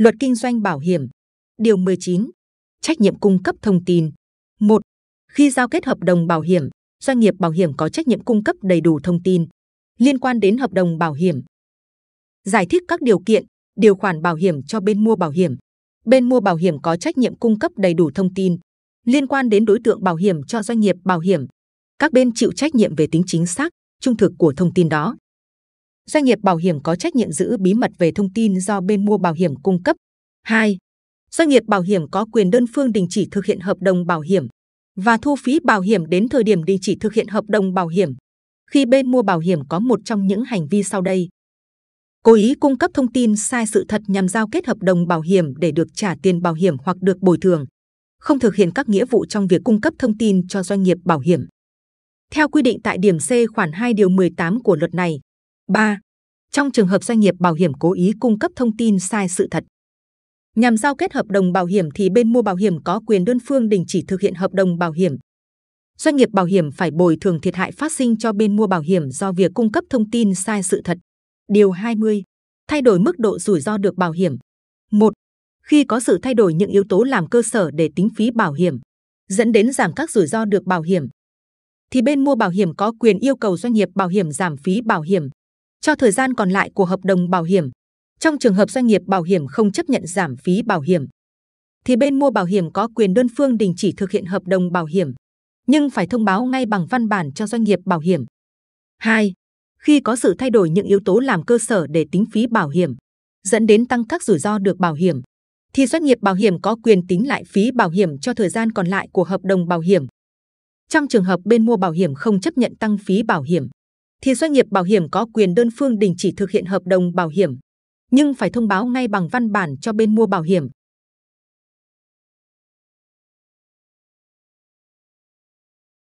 Luật kinh doanh bảo hiểm, điều 19, trách nhiệm cung cấp thông tin. 1. Khi giao kết hợp đồng bảo hiểm, doanh nghiệp bảo hiểm có trách nhiệm cung cấp đầy đủ thông tin liên quan đến hợp đồng bảo hiểm. Giải thích các điều kiện, điều khoản bảo hiểm cho bên mua bảo hiểm. Bên mua bảo hiểm có trách nhiệm cung cấp đầy đủ thông tin liên quan đến đối tượng bảo hiểm cho doanh nghiệp bảo hiểm. Các bên chịu trách nhiệm về tính chính xác, trung thực của thông tin đó doanh nghiệp bảo hiểm có trách nhiệm giữ bí mật về thông tin do bên mua bảo hiểm cung cấp. 2. Doanh nghiệp bảo hiểm có quyền đơn phương đình chỉ thực hiện hợp đồng bảo hiểm và thu phí bảo hiểm đến thời điểm đình chỉ thực hiện hợp đồng bảo hiểm khi bên mua bảo hiểm có một trong những hành vi sau đây. Cố ý cung cấp thông tin sai sự thật nhằm giao kết hợp đồng bảo hiểm để được trả tiền bảo hiểm hoặc được bồi thường. Không thực hiện các nghĩa vụ trong việc cung cấp thông tin cho doanh nghiệp bảo hiểm. Theo quy định tại điểm C khoản 2 điều 18 của luật này, 3. Trong trường hợp doanh nghiệp bảo hiểm cố ý cung cấp thông tin sai sự thật. Nhằm giao kết hợp đồng bảo hiểm thì bên mua bảo hiểm có quyền đơn phương đình chỉ thực hiện hợp đồng bảo hiểm. Doanh nghiệp bảo hiểm phải bồi thường thiệt hại phát sinh cho bên mua bảo hiểm do việc cung cấp thông tin sai sự thật. Điều 20. Thay đổi mức độ rủi ro được bảo hiểm. 1. Khi có sự thay đổi những yếu tố làm cơ sở để tính phí bảo hiểm, dẫn đến giảm các rủi ro được bảo hiểm, thì bên mua bảo hiểm có quyền yêu cầu doanh nghiệp bảo hiểm giảm phí bảo hiểm cho thời gian còn lại của hợp đồng bảo hiểm. Trong trường hợp doanh nghiệp bảo hiểm không chấp nhận giảm phí bảo hiểm, thì bên mua bảo hiểm có quyền đơn phương đình chỉ thực hiện hợp đồng bảo hiểm, nhưng phải thông báo ngay bằng văn bản cho doanh nghiệp bảo hiểm. 2. Khi có sự thay đổi những yếu tố làm cơ sở để tính phí bảo hiểm, dẫn đến tăng các rủi ro được bảo hiểm, thì doanh nghiệp bảo hiểm có quyền tính lại phí bảo hiểm cho thời gian còn lại của hợp đồng bảo hiểm. Trong trường hợp bên mua bảo hiểm không chấp nhận tăng phí bảo hiểm, thì doanh nghiệp bảo hiểm có quyền đơn phương đình chỉ thực hiện hợp đồng bảo hiểm, nhưng phải thông báo ngay bằng văn bản cho bên mua bảo hiểm.